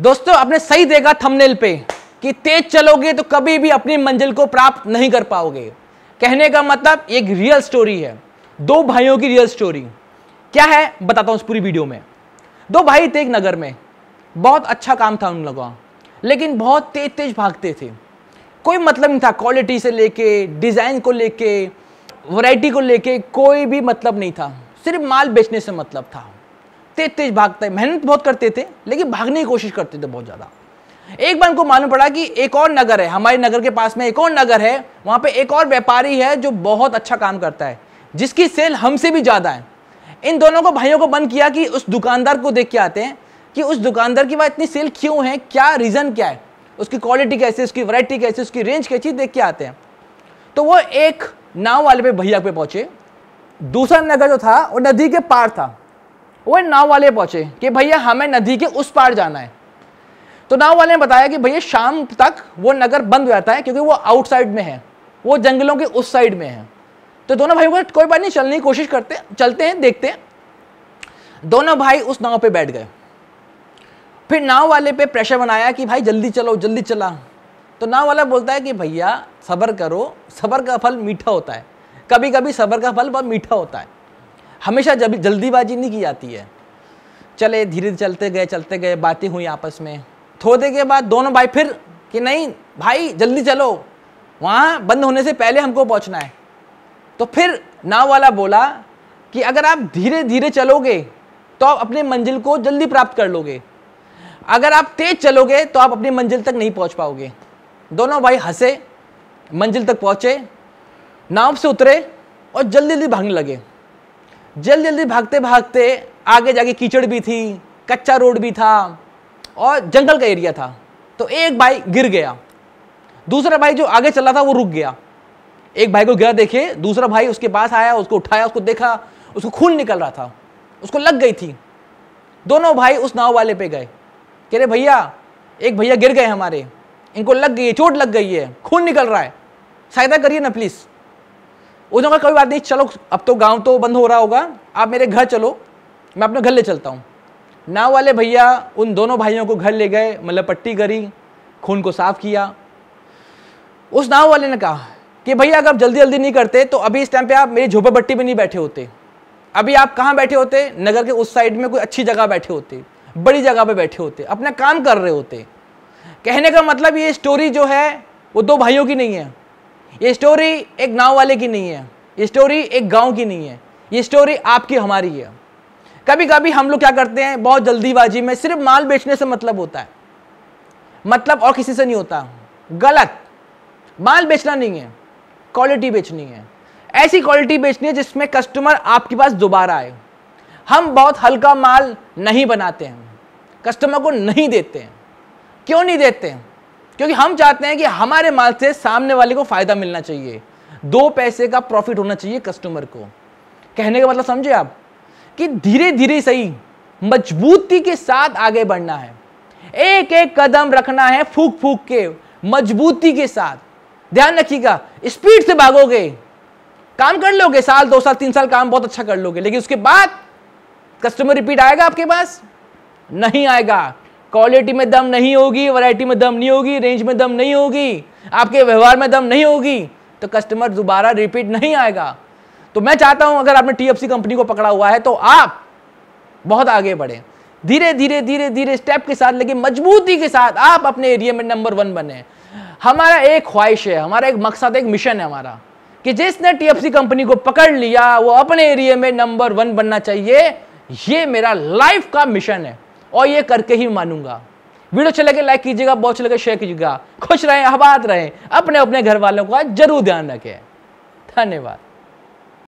दोस्तों आपने सही देखा थंबनेल पे कि तेज चलोगे तो कभी भी अपनी मंजिल को प्राप्त नहीं कर पाओगे कहने का मतलब एक रियल स्टोरी है दो भाइयों की रियल स्टोरी क्या है बताता हूँ इस पूरी वीडियो में दो भाई थे एक नगर में बहुत अच्छा काम था उन लोगों का लेकिन बहुत तेज तेज भागते थे कोई मतलब नहीं था क्वालिटी से लेके डिज़ाइन को लेके वैरायटी को लेके कोई भी मतलब नहीं था सिर्फ माल बेचने से मतलब था तेज तेज भागते मेहनत बहुत करते थे लेकिन भागने की कोशिश करते थे बहुत ज़्यादा एक बार उनको मालूम पड़ा कि एक और नगर है हमारे नगर के पास में एक और नगर है वहाँ पे एक और व्यापारी है जो बहुत अच्छा काम करता है जिसकी सेल हमसे भी ज़्यादा है इन दोनों को भाइयों को बंद किया कि उस दुकानदार को देख के आते हैं कि उस दुकानदार की वह इतनी सेल क्यों है क्या रीज़न क्या है उसकी क्वालिटी कैसी उसकी वरायटी कैसी उसकी रेंज कैसी देख के आते हैं तो वो एक नाव वाले पे भैया पे पहुँचे दूसरा नगर जो था वो नदी के पार था वो नाव वाले पहुंचे कि भैया हमें नदी के उस पार जाना है तो नाव वाले ने बताया कि भैया शाम तक वो नगर बंद हो जाता है क्योंकि वो आउटसाइड में है वो जंगलों के उस साइड में है तो दोनों भाई कोई बात नहीं चलने की कोशिश करते चलते हैं देखते हैं दोनों भाई उस नाव पे बैठ गए फिर नाव वाले पे प्रेशर बनाया कि भाई जल्दी चलो जल्दी चला तो नाव वाला बोलता है कि भैया सबर करो सबर का फल मीठा होता है कभी कभी सबर का फल बहुत मीठा होता है हमेशा जब जल्दीबाजी नहीं की जाती है चले धीरे धीरे चलते गए चलते गए बातें हुई आपस में थोड़े के बाद दोनों भाई फिर कि नहीं भाई जल्दी चलो वहाँ बंद होने से पहले हमको पहुँचना है तो फिर नाव वाला बोला कि अगर आप धीरे धीरे चलोगे तो आप अपने मंजिल को जल्दी प्राप्त कर लोगे अगर आप तेज चलोगे तो आप अपनी मंजिल तक नहीं पहुंच पाओगे दोनों भाई हंसे मंजिल तक पहुंचे नाव से उतरे और जल्दी जल्दी भागने लगे जल्दी जल्दी भागते भागते आगे जाके कीचड़ भी थी कच्चा रोड भी था और जंगल का एरिया था तो एक भाई गिर गया दूसरा भाई जो आगे चला था वो रुक गया एक भाई को गिरा देखे दूसरा भाई उसके पास आया उसको उठाया उसको देखा उसको खून निकल रहा था उसको लग गई थी दोनों भाई उस नाव वाले पे गए कह रहे भैया एक भैया गिर गए हमारे इनको लग गई है चोट लग गई है खून निकल रहा है सहायता करिए ना प्लीज़ उन्होंने कहा कोई बात नहीं चलो अब तो गाँव तो बंद हो रहा होगा आप मेरे घर चलो मैं अपने घर ले चलता हूँ नाव वाले भैया उन दोनों भाइयों को घर ले गए मतलब पट्टी करी खून को साफ किया उस नाव वाले ने कहा कि भैया अगर आप जल्दी जल्दी नहीं करते तो अभी इस टाइम पे आप मेरी झोपड़पट्टी में नहीं बैठे होते अभी आप कहाँ बैठे होते नगर के उस साइड में कोई अच्छी जगह बैठे होते बड़ी जगह पे बैठे होते अपना काम कर रहे होते कहने का मतलब ये स्टोरी जो है वो दो भाइयों की नहीं है ये स्टोरी एक नाव वाले की नहीं है ये स्टोरी एक गांव की नहीं है ये स्टोरी आपकी हमारी है कभी कभी हम लोग क्या करते हैं बहुत जल्दीबाजी में सिर्फ माल बेचने से मतलब होता है मतलब और किसी से नहीं होता गलत माल बेचना नहीं है क्वालिटी बेचनी है ऐसी क्वालिटी बेचनी है जिसमें कस्टमर आपके पास दोबारा आए हम बहुत हल्का माल नहीं बनाते हैं कस्टमर को नहीं देते हैं क्यों नहीं देते हैं क्योंकि हम चाहते हैं कि हमारे माल से सामने वाले को फ़ायदा मिलना चाहिए दो पैसे का प्रॉफिट होना चाहिए कस्टमर को कहने का मतलब समझे आप कि धीरे धीरे सही मजबूती के साथ आगे बढ़ना है एक एक कदम रखना है फूक फूक के मजबूती के साथ ध्यान रखिएगा स्पीड से भागोगे काम कर लोगे साल दो साल तीन साल काम बहुत अच्छा कर लोगे लेकिन उसके बाद कस्टमर रिपीट आएगा आपके पास नहीं आएगा क्वालिटी में दम नहीं होगी वैरायटी में दम नहीं होगी रेंज में दम नहीं होगी आपके व्यवहार में दम नहीं होगी तो कस्टमर दोबारा रिपीट नहीं आएगा तो मैं चाहता हूं अगर आपने टीएफसी कंपनी को पकड़ा हुआ है तो आप बहुत आगे बढ़े धीरे धीरे धीरे धीरे स्टेप के साथ लेकिन मजबूती के साथ आप अपने एरिया में नंबर वन बने हमारा एक ख्वाहिश है हमारा एक मकसद एक मिशन है हमारा कि जिसने टीएफसी कंपनी को पकड़ लिया वो अपने एरिया में नंबर वन बनना चाहिए ये मेरा लाइफ का मिशन है और ये करके ही मानूंगा वीडियो चले गए लाइक कीजिएगा बहुत चले गए शेयर कीजिएगा खुश रहें आबाद रहें अपने अपने घर वालों का जरूर ध्यान रखें धन्यवाद